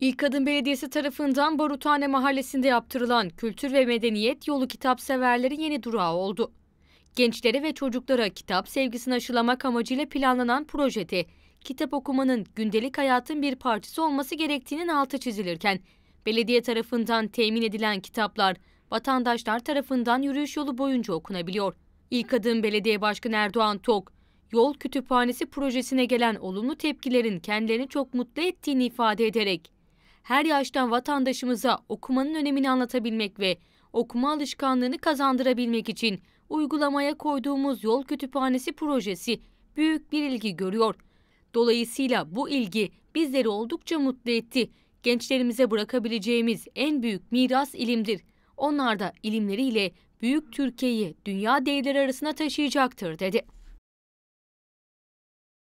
İlk Kadın Belediyesi tarafından Barutane Mahallesi'nde yaptırılan kültür ve medeniyet yolu kitap kitapseverlerin yeni durağı oldu. Gençlere ve çocuklara kitap sevgisini aşılamak amacıyla planlanan projede kitap okumanın gündelik hayatın bir parçası olması gerektiğinin altı çizilirken, belediye tarafından temin edilen kitaplar vatandaşlar tarafından yürüyüş yolu boyunca okunabiliyor. İlk Kadın Belediye Başkanı Erdoğan Tok, yol kütüphanesi projesine gelen olumlu tepkilerin kendilerini çok mutlu ettiğini ifade ederek her yaştan vatandaşımıza okumanın önemini anlatabilmek ve okuma alışkanlığını kazandırabilmek için uygulamaya koyduğumuz yol kütüphanesi projesi büyük bir ilgi görüyor. Dolayısıyla bu ilgi bizleri oldukça mutlu etti. Gençlerimize bırakabileceğimiz en büyük miras ilimdir. Onlar da ilimleriyle büyük Türkiye'yi dünya değerleri arasına taşıyacaktır dedi.